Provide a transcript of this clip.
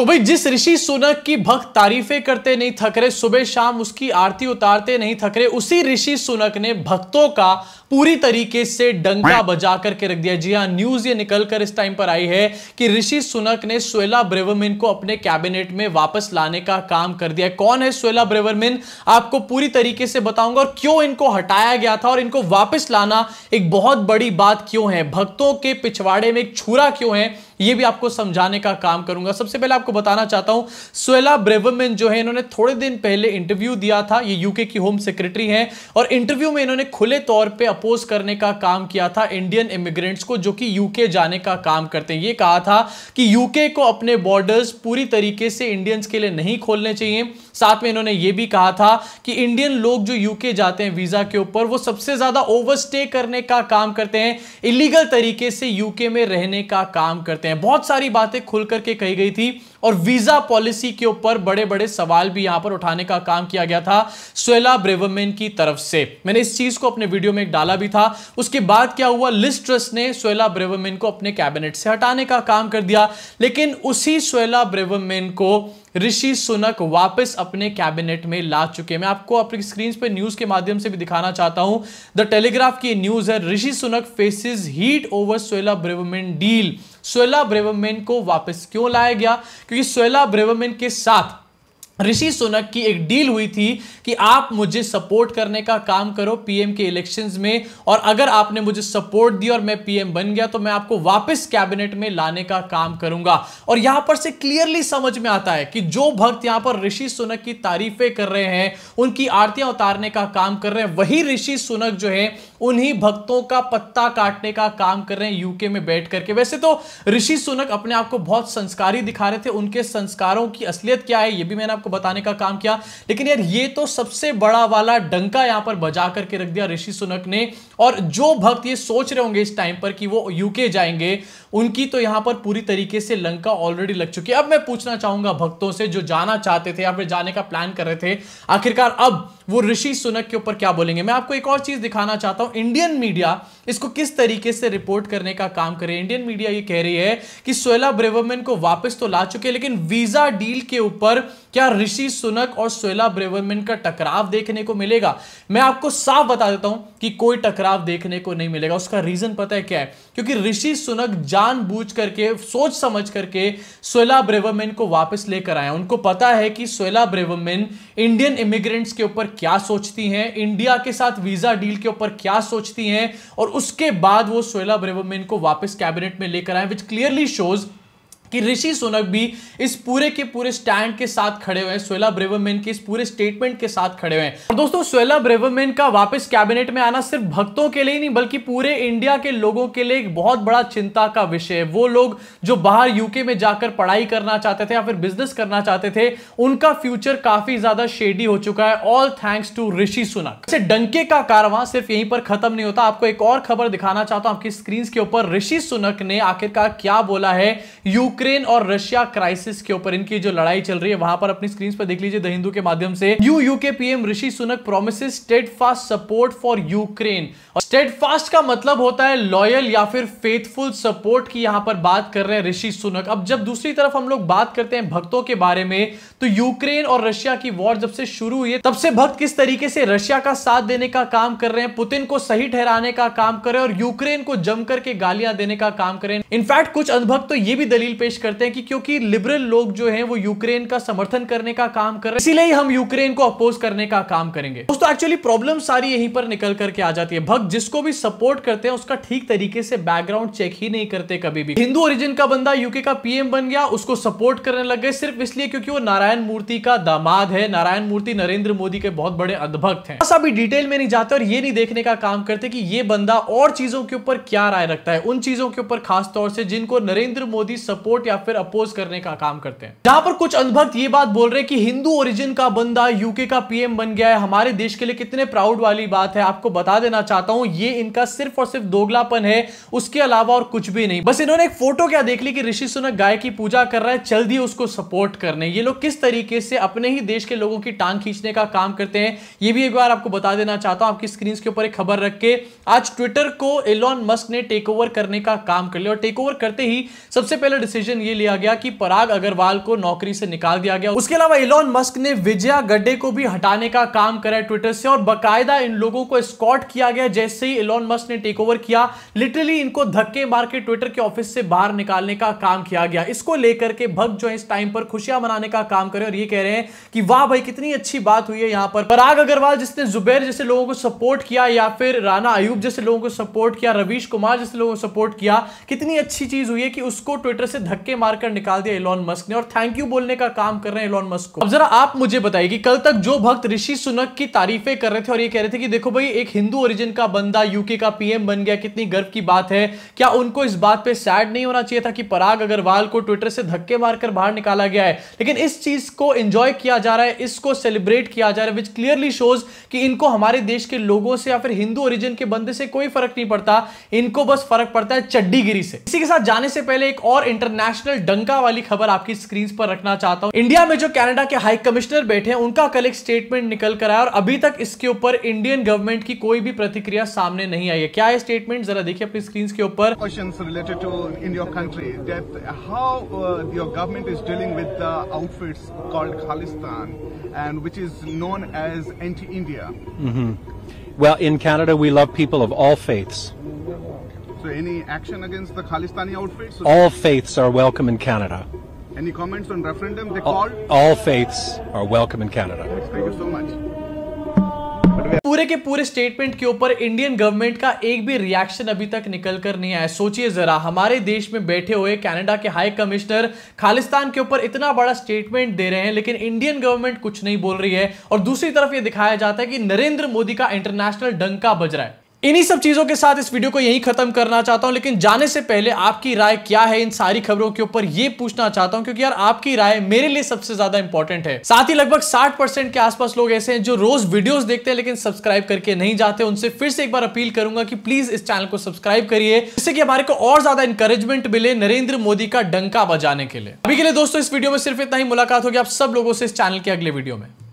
तो भाई जिस ऋषि सुनक की भक्त तारीफें करते नहीं थक रहे सुबह शाम उसकी आरती उतारते नहीं थक रहे उसी ऋषि सुनक ने भक्तों का पूरी तरीके से डंका हाँ। बजा करके रख दिया जी हाँ न्यूज ये निकल कर इस टाइम पर आई है कि ऋषि सुनक ने स्वेला ब्रेवरमिन को अपने कैबिनेट में वापस लाने का काम कर दिया कौन है स्वेला ब्रेवरमिन आपको पूरी तरीके से बताऊंगा और क्यों इनको हटाया गया था और इनको वापस लाना एक बहुत बड़ी बात क्यों है भक्तों के पिछवाड़े में एक छुरा क्यों है ये भी आपको समझाने का काम करूंगा सबसे पहले आपको बताना चाहता हूं सोएला ब्रेवमेन जो है इन्होंने थोड़े दिन पहले इंटरव्यू दिया था ये यूके की होम सेक्रेटरी है और इंटरव्यू में इन्होंने खुले तौर पर अपोज करने का काम किया था इंडियन इमिग्रेंट्स को जो कि यूके जाने का काम करते हैं ये कहा था कि यूके को अपने बॉर्डर्स पूरी तरीके से इंडियंस के लिए नहीं खोलने चाहिए साथ में इन्होंने ये भी कहा था कि इंडियन लोग जो यूके जाते हैं वीजा के ऊपर वो सबसे ज्यादा ओवरस्टे करने का काम करते हैं इलीगल तरीके से यूके में रहने का काम करते हैं बहुत सारी बातें खुल करके कही गई थी और वीजा पॉलिसी के ऊपर बड़े बड़े सवाल भी यहां पर उठाने का काम किया गया था स्वेला ब्रेवमेन की तरफ से मैंने इस चीज को अपने वीडियो में एक डाला भी था उसके बाद क्या हुआ ट्रस्ट ने स्वेला ब्रेवमेन को अपने कैबिनेट से हटाने का काम कर दिया लेकिन उसी स्वेला ब्रेवमेन को ऋषि सुनक वापस अपने कैबिनेट में ला चुके मैं आपको अपनी स्क्रीन पर न्यूज के माध्यम से भी दिखाना चाहता हूं द टेलीग्राफ की न्यूज है Rishi Sunak faces heat over Suella Braverman deal Suella Braverman को वापस क्यों लाया गया क्योंकि सोयला ब्रेवमेन के साथ ऋषि सुनक की एक डील हुई थी कि आप मुझे सपोर्ट करने का काम करो पीएम के इलेक्शंस में और अगर आपने मुझे सपोर्ट दी और मैं पीएम बन गया तो मैं आपको वापस कैबिनेट में लाने का काम करूंगा और यहां पर से क्लियरली समझ में आता है कि जो भक्त यहां पर ऋषि सुनक की तारीफें कर रहे हैं उनकी आरतियां उतारने का काम कर रहे हैं वही ऋषि सुनक जो है उन्हीं भक्तों का पत्ता काटने का काम कर रहे हैं यूके में बैठ करके वैसे तो ऋषि सुनक अपने आप को बहुत संस्कारी दिखा रहे थे उनके संस्कारों की असलियत क्या है ये भी मैंने आपको बताने का काम किया लेकिन यार ये तो सबसे बड़ा वाला डंका यहां पर बजा करके रख दिया ऋषि सुनक ने और जो भक्त ये सोच रहे होंगे इस टाइम पर कि वो यूके जाएंगे उनकी तो यहां पर पूरी तरीके से लंका ऑलरेडी लग चुकी है अब मैं पूछना चाहूंगा भक्तों से जो जाना चाहते थे या फिर जाने का प्लान कर रहे थे आखिरकार अब वो ऋषि सुनक के ऊपर क्या बोलेंगे मैं आपको एक और चीज दिखाना चाहता हूं इंडियन मीडिया इसको किस तरीके से रिपोर्ट करने का काम करे इंडियन मीडिया ये कह रही है कि सोयला ब्रेवरमैन को वापस तो ला चुके लेकिन वीजा डील के ऊपर क्या ऋषि सुनक और सोयला ब्रेवरमैन का टकराव देखने को मिलेगा मैं आपको साफ बता देता हूं कि कोई टकराव देखने को नहीं मिलेगा उसका रीजन पता है क्या है क्योंकि ऋषि सुनक जान करके सोच समझ करके सोयला ब्रेवरमैन को वापस लेकर आया उनको पता है कि सोयला ब्रेवरमैन इंडियन इमिग्रेंट्स के ऊपर क्या सोचती हैं इंडिया के साथ वीजा डील के ऊपर क्या सोचती हैं और उसके बाद वो सोयला ब्रेवमेन को वापस कैबिनेट में लेकर आए विच क्लियरली शोज़ कि ऋषि सुनक भी इस पूरे के पूरे स्टैंड के साथ खड़े हुए हैं सोयला ब्रेवरमैन के इस पूरे स्टेटमेंट के साथ खड़े हुए हैं और दोस्तों सोयला ब्रेवरमैन का वापस कैबिनेट में आना सिर्फ भक्तों के लिए ही नहीं बल्कि पूरे इंडिया के लोगों के लिए एक बहुत बड़ा चिंता का विषय है वो लोग जो बाहर यूके में जाकर पढ़ाई करना चाहते थे या फिर बिजनेस करना चाहते थे उनका फ्यूचर काफी ज्यादा शेडी हो चुका है all thanks to Rishi Sunak से डंके का कारवां सिर्फ यहीं पर खत्म नहीं होता आपको एक और खबर दिखाना चाहता हूं आपकी स्क्रीन के ऊपर ऋषि सुनक ने आखिरकार क्या बोला है यूके यूक्रेन और रशिया क्राइसिस के ऊपर इनकी जो लड़ाई चल रही है वहां पर अपनी स्क्रीन पर देख लीजिए द हिंदू के माध्यम से U UK PM Rishi Sunak promise steadfast support for Ukraine और स्टेट फास्ट का मतलब होता है लॉयल या फिर फेथफुल सपोर्ट की यहां पर बात कर रहे हैं ऋषि सुनक अब जब दूसरी तरफ हम लोग बात करते हैं भक्तों के बारे में तो यूक्रेन और रशिया की वॉर जब से शुरू हुई है तब से भक्त किस तरीके से रशिया का साथ देने का काम कर रहे हैं पुतिन को सही ठहराने का काम कर रहे हैं और यूक्रेन को जमकर के गालियां देने का काम कर रहे हैं इनफैक्ट कुछ अनुभक्त तो ये भी दलील पेश पेश करते हैं कि क्योंकि लिबरल लोग जो हैं वो यूक्रेन का समर्थन करने का काम कर रहे हैं इसीलिए हम यूक्रेन को अपोज करने का काम करेंगे दोस्तों एक्चुअली प्रॉब्लम सारी यहीं पर निकल करके आ जाती है भक्त जिसको भी सपोर्ट करते हैं उसका ठीक तरीके से बैकग्राउंड चेक ही नहीं करते कभी भी हिंदू ओरिजिन का बंदा यूके का पीएम बन गया उसको सपोर्ट करने लग गए सिर्फ इसलिए क्योंकि वो नारायण मूर्ति का दामाद है नारायण मूर्ति नरेंद्र मोदी के बहुत बड़े अधभक्त हैं बस अभी डिटेल में नहीं जाते और ये नहीं देखने का काम करते कि ये बंदा और चीजों के ऊपर क्या राय रखता है उन चीजों के ऊपर खासतौर से जिनको नरेंद्र मोदी सपोर्ट सपोर्ट या फिर अपोज करने का काम करते हैं जहां पर कुछ अंधभक्त ये बात बोल रहे हैं कि हिंदू ओरिजिन का बंदा यूके का पीएम बन गया है हमारे देश के लिए कितने प्राउड वाली बात है आपको बता देना चाहता हूं ये इनका सिर्फ और सिर्फ दोगलापन है उसके अलावा और कुछ भी नहीं बस इन्होंने एक फोटो क्या देख ली कि ऋषि सुनक गाय की पूजा कर रहा है चल दिए उसको सपोर्ट करने ये लोग किस तरीके से अपने ही देश के लोगों की टांग खींचने का काम करते हैं ये भी एक बार आपको बता देना चाहता हूं आपकी स्क्रीन के ऊपर एक खबर रख के आज ट्विटर को एलॉन मस्क ने टेक ओवर करने का काम कर लिया और टेक ओवर करते ही सबसे पहले डिसीजन डिसीजन ये लिया गया कि पराग अग्रवाल को नौकरी से निकाल दिया गया उसके अलावा इलॉन मस्क ने विजया गड्डे को भी हटाने का काम करा ट्विटर से और बाकायदा इन लोगों को स्कॉट किया गया जैसे ही इलॉन मस्क ने टेक ओवर किया लिटरली इनको धक्के मार के ट्विटर के ऑफिस से बाहर निकालने का काम किया गया इसको लेकर के भक्त जो है इस टाइम पर खुशियां मनाने का काम करे और ये कह रहे हैं कि वाह भाई कितनी अच्छी बात हुई है यहाँ पर पराग अग्रवाल जिसने जुबैर जैसे लोगों को सपोर्ट किया या फिर राना अयूब जैसे लोगों को सपोर्ट किया रवीश कुमार जैसे लोगों को सपोर्ट किया कितनी अच्छी चीज हुई है कि उसको ट्विटर से धक्के धक्के मारकर निकाल दिया इलॉन मस्क ने और थैंक यू बोलने का काम कर रहे हैं इलॉन मस्क को अब जरा आप मुझे बताइए कि कल तक जो भक्त ऋषि सुनक की तारीफें कर रहे थे और ये कह रहे थे कि देखो भाई एक हिंदू ओरिजिन का बंदा यूके का पीएम बन गया कितनी गर्व की बात है क्या उनको इस बात पर सैड नहीं होना चाहिए था कि पराग अग्रवाल को ट्विटर से धक्के मारकर बाहर निकाला गया है लेकिन इस चीज को एंजॉय किया जा रहा है इसको सेलिब्रेट किया जा रहा है विच क्लियरली शोज कि इनको हमारे देश के लोगों से या फिर हिंदू ओरिजिन के बंदे से कोई फर्क नहीं पड़ता इनको बस फर्क पड़ता है चड्डीगिरी से इसी के साथ जाने से पहले एक और इंटरनेट इंटरनेशनल डंका वाली खबर आपकी स्क्रीन पर रखना चाहता हूं इंडिया में जो कनाडा के हाई कमिश्नर बैठे हैं उनका कल एक स्टेटमेंट निकल कर आया और अभी तक इसके ऊपर इंडियन गवर्नमेंट की कोई भी प्रतिक्रिया सामने नहीं आई है क्या है स्टेटमेंट जरा देखिए अपनी स्क्रीन के ऊपर question related to in your country that how your government is dealing with the outfits called Khalistan and which is known as anti India Well, in Canada, we love people of all faiths. So any action against the Khalistani outfits? So all faiths are welcome in Canada. Any comments on referendum they all, called? All faiths are welcome in Canada. Thank you so much. पूरे के पूरे statement के ऊपर Indian government का एक भी reaction अभी तक निकल कर नहीं आया सोचिए जरा हमारे देश में बैठे हुए कनाडा के हाई कमिश्नर खालिस्तान के ऊपर इतना बड़ा स्टेटमेंट दे रहे हैं लेकिन इंडियन गवर्नमेंट कुछ नहीं बोल रही है और दूसरी तरफ ये दिखाया जाता है कि नरेंद्र मोदी का इंटरनेशनल डंका बज रहा है इन्हीं सब चीज़ों के साथ इस वीडियो को यहीं खत्म करना चाहता हूं लेकिन जाने से पहले आपकी राय क्या है इन सारी खबरों के ऊपर ये पूछना चाहता हूं क्योंकि यार आपकी राय मेरे लिए सबसे ज्यादा इंपॉर्टेंट है साथ ही लगभग 60 परसेंट के आसपास लोग ऐसे हैं जो रोज वीडियोस देखते हैं लेकिन सब्सक्राइब करके नहीं जाते उनसे फिर से एक बार अपील करूंगा कि प्लीज इस चैनल को सब्सक्राइब करिए जिससे कि हमारे को और ज्यादा इंकरेजमेंट मिले नरेंद्र मोदी का डंका बजाने के लिए अभी के लिए दोस्तों इस वीडियो में सिर्फ इतना ही मुलाकात होगी आप सब लोगों से इस चैनल के अगले वीडियो में